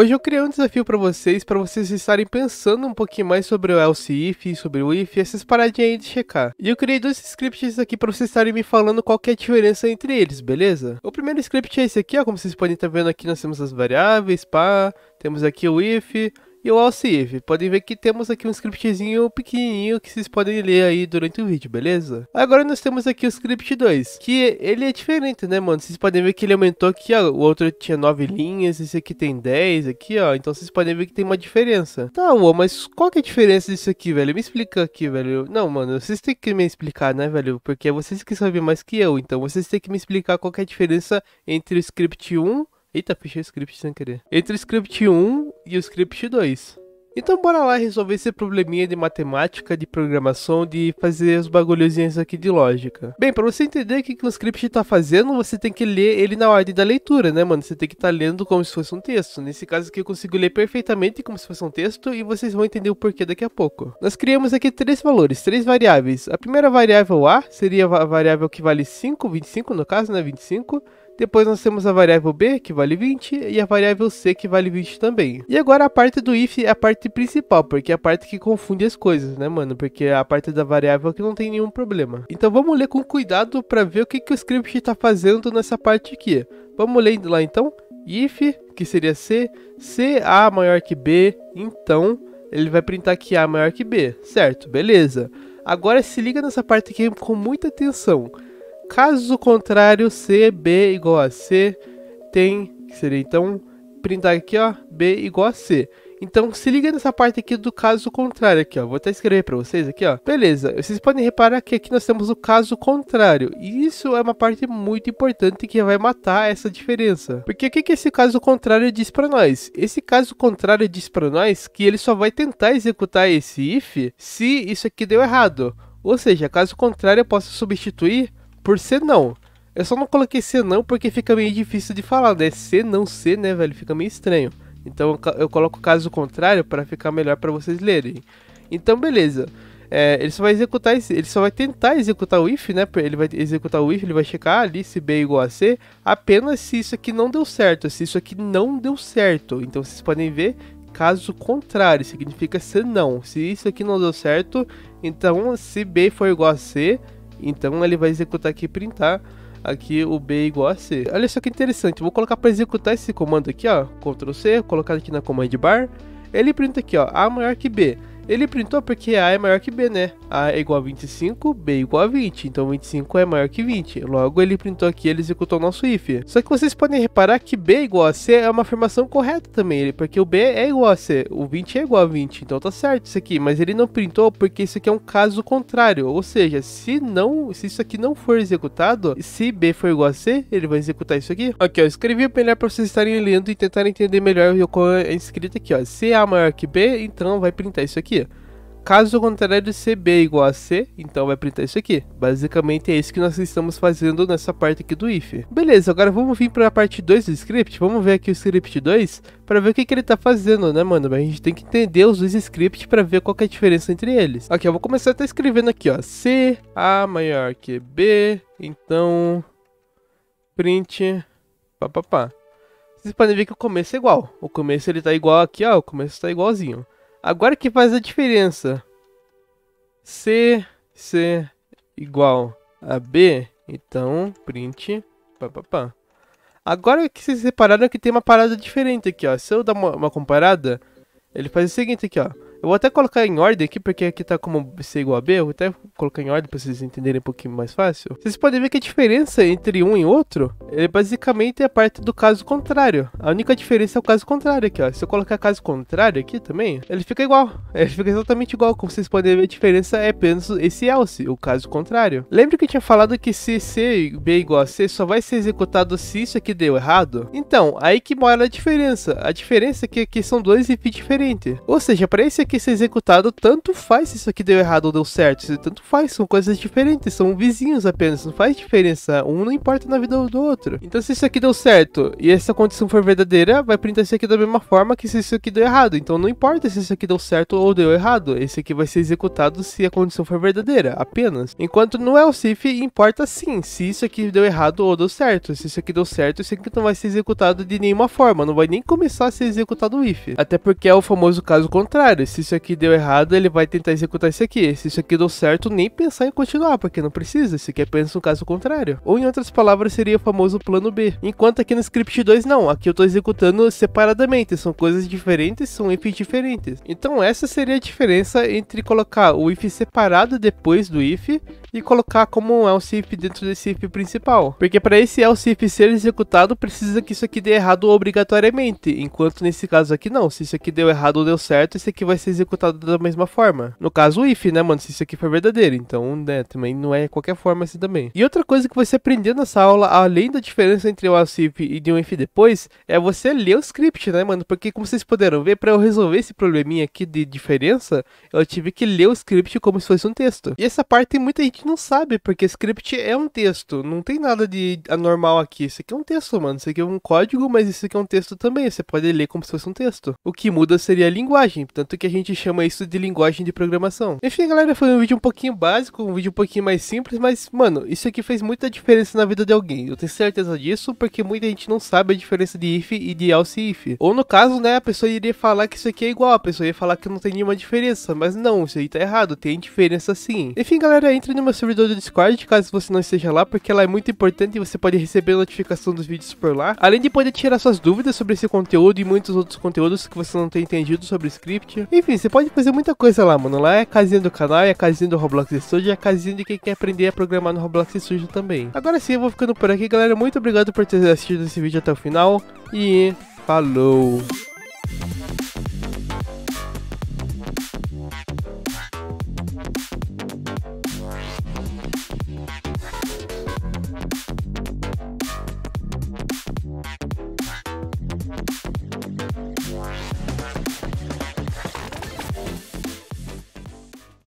Hoje eu criei um desafio para vocês, para vocês estarem pensando um pouquinho mais sobre o else if, sobre o if, essas paradinhas aí de checar. E eu criei dois scripts aqui para vocês estarem me falando qual é a diferença entre eles, beleza? O primeiro script é esse aqui, ó, como vocês podem estar tá vendo aqui, nós temos as variáveis, pá, temos aqui o if, e o Alcif. Podem ver que temos aqui um scriptzinho pequenininho que vocês podem ler aí durante o vídeo, beleza? Agora nós temos aqui o script 2, que ele é diferente, né, mano? Vocês podem ver que ele aumentou aqui, ó, o outro tinha 9 linhas, esse aqui tem 10 aqui, ó, então vocês podem ver que tem uma diferença. Tá, uou, mas qual que é a diferença disso aqui, velho? Me explica aqui, velho. Não, mano, vocês têm que me explicar, né, velho? Porque é vocês que sabem mais que eu, então vocês têm que me explicar qual que é a diferença entre o script 1 Eita, fechei o script sem querer. Entre o script 1 e o script 2. Então bora lá resolver esse probleminha de matemática, de programação, de fazer os bagulhozinhos aqui de lógica. Bem, para você entender o que, que o script está fazendo, você tem que ler ele na ordem da leitura, né, mano? Você tem que estar tá lendo como se fosse um texto. Nesse caso aqui eu consigo ler perfeitamente como se fosse um texto e vocês vão entender o porquê daqui a pouco. Nós criamos aqui três valores, três variáveis. A primeira variável A seria a variável que vale 5, 25 no caso, né, 25. Depois nós temos a variável b, que vale 20, e a variável c, que vale 20 também. E agora a parte do if é a parte principal, porque é a parte que confunde as coisas, né, mano? Porque é a parte da variável que não tem nenhum problema. Então vamos ler com cuidado para ver o que, que o script está fazendo nessa parte aqui. Vamos ler lá então. If, que seria c, c a maior que b, então ele vai printar que a maior que b, certo? Beleza. Agora se liga nessa parte aqui com muita atenção. Caso contrário, C, B igual a C, tem, que seria então, printar aqui, ó, B igual a C. Então se liga nessa parte aqui do caso contrário aqui, ó. Vou até escrever para vocês aqui, ó. Beleza, vocês podem reparar que aqui nós temos o caso contrário. E isso é uma parte muito importante que vai matar essa diferença. Porque o que, que esse caso contrário diz para nós? Esse caso contrário diz para nós que ele só vai tentar executar esse if se isso aqui deu errado. Ou seja, caso contrário eu posso substituir por ser não. Eu só não coloquei senão não porque fica meio difícil de falar, né? Se não ser, né, velho? Fica meio estranho. Então eu coloco caso contrário para ficar melhor para vocês lerem. Então beleza. É, ele só vai executar esse, ele só vai tentar executar o if, né? Ele vai executar o if, ele vai checar ali se b é igual a c, apenas se isso aqui não deu certo, se isso aqui não deu certo. Então vocês podem ver caso contrário, significa se não. Se isso aqui não deu certo, então se b for igual a c, então ele vai executar aqui printar aqui o B igual a C. Olha só que interessante, vou colocar para executar esse comando aqui, ó, Ctrl C, colocar aqui na command bar. Ele printa aqui, ó, A maior que B. Ele printou porque A é maior que B, né? A é igual a 25, B é igual a 20, então 25 é maior que 20. Logo, ele printou aqui e ele executou o nosso if. Só que vocês podem reparar que B é igual a C é uma afirmação correta também, porque o B é igual a C, o 20 é igual a 20, então tá certo isso aqui. Mas ele não printou porque isso aqui é um caso contrário, ou seja, se não, se isso aqui não for executado, se B for igual a C, ele vai executar isso aqui. Aqui, ó, escrevi melhor para vocês estarem lendo e tentarem entender melhor o que é escrito aqui, ó. Se A é maior que B, então vai printar isso aqui. Caso contrário de C, B igual a C, então vai printar isso aqui. Basicamente é isso que nós estamos fazendo nessa parte aqui do if. Beleza, agora vamos vir para a parte 2 do script, vamos ver aqui o script 2 para ver o que, que ele está fazendo, né mano? Mas a gente tem que entender os dois scripts para ver qual é a diferença entre eles. Ok, eu vou começar até escrevendo aqui ó, C, A maior que B, então print, papapá. Vocês podem ver que o começo é igual, o começo ele tá igual aqui ó, o começo tá igualzinho. Agora que faz a diferença. C, C igual a B, então print, pá, pá, pá. Agora que vocês repararam que tem uma parada diferente aqui, ó. Se eu dar uma, uma comparada, ele faz o seguinte aqui, ó. Eu vou até colocar em ordem aqui, porque aqui tá como C igual a B, eu vou até colocar em ordem pra vocês entenderem um pouquinho mais fácil. Vocês podem ver que a diferença entre um e outro é basicamente a parte do caso contrário. A única diferença é o caso contrário aqui, ó. Se eu colocar caso contrário aqui também, ele fica igual. Ele fica exatamente igual. Como vocês podem ver, a diferença é apenas esse else, o caso contrário. Lembra que eu tinha falado que se C B é igual a C só vai ser executado se isso aqui deu errado? Então, aí que mora a diferença. A diferença é que aqui são dois if diferentes. Ou seja, para esse aqui que ser executado, tanto faz se isso aqui deu errado ou deu certo. Tanto faz, são coisas diferentes, são vizinhos apenas, não faz diferença. Um não importa na vida do outro. Então, se isso aqui deu certo e essa condição for verdadeira, vai printar isso aqui da mesma forma que se isso aqui deu errado. Então, não importa se isso aqui deu certo ou deu errado, esse aqui vai ser executado se a condição for verdadeira, apenas. Enquanto no else-if, é importa sim se isso aqui deu errado ou deu certo. Se isso aqui deu certo, isso aqui não vai ser executado de nenhuma forma, não vai nem começar a ser executado o if. Até porque é o famoso caso contrário. Se se isso aqui deu errado, ele vai tentar executar isso aqui. Se isso aqui deu certo, nem pensar em continuar, porque não precisa. Isso aqui é apenas um caso contrário. Ou em outras palavras, seria o famoso plano B. Enquanto aqui no script 2, não. Aqui eu estou executando separadamente. São coisas diferentes, são ifs diferentes. Então essa seria a diferença entre colocar o if separado depois do if e colocar como um else if dentro desse if principal. Porque para esse else if ser executado, precisa que isso aqui dê errado obrigatoriamente. Enquanto nesse caso aqui não. Se isso aqui deu errado ou deu certo, isso aqui vai ser ser executado da mesma forma. No caso, o if, né, mano? Se isso aqui for verdadeiro. Então, né, também não é qualquer forma assim também. E outra coisa que você aprendeu nessa aula, além da diferença entre o else if e de um if depois, é você ler o script, né, mano? Porque, como vocês puderam ver, para eu resolver esse probleminha aqui de diferença, eu tive que ler o script como se fosse um texto. E essa parte muita gente não sabe, porque script é um texto. Não tem nada de anormal aqui. Isso aqui é um texto, mano. Isso aqui é um código, mas isso aqui é um texto também. Você pode ler como se fosse um texto. O que muda seria a linguagem. Tanto que a gente gente chama isso de linguagem de programação. Enfim, galera, foi um vídeo um pouquinho básico, um vídeo um pouquinho mais simples, mas, mano, isso aqui fez muita diferença na vida de alguém. Eu tenho certeza disso, porque muita gente não sabe a diferença de if e de else if. Ou no caso, né, a pessoa iria falar que isso aqui é igual, a pessoa ia falar que não tem nenhuma diferença, mas não, isso aí tá errado, tem diferença sim. Enfim, galera, entre no meu servidor do Discord, caso você não esteja lá, porque lá é muito importante e você pode receber notificação dos vídeos por lá. Além de poder tirar suas dúvidas sobre esse conteúdo e muitos outros conteúdos que você não tem entendido sobre o script. Enfim, enfim, você pode fazer muita coisa lá, mano. Lá é a casinha do canal, é a casinha do Roblox Studio, é a casinha de quem quer aprender a programar no Roblox Studio também. Agora sim, eu vou ficando por aqui, galera. Muito obrigado por ter assistido esse vídeo até o final e falou!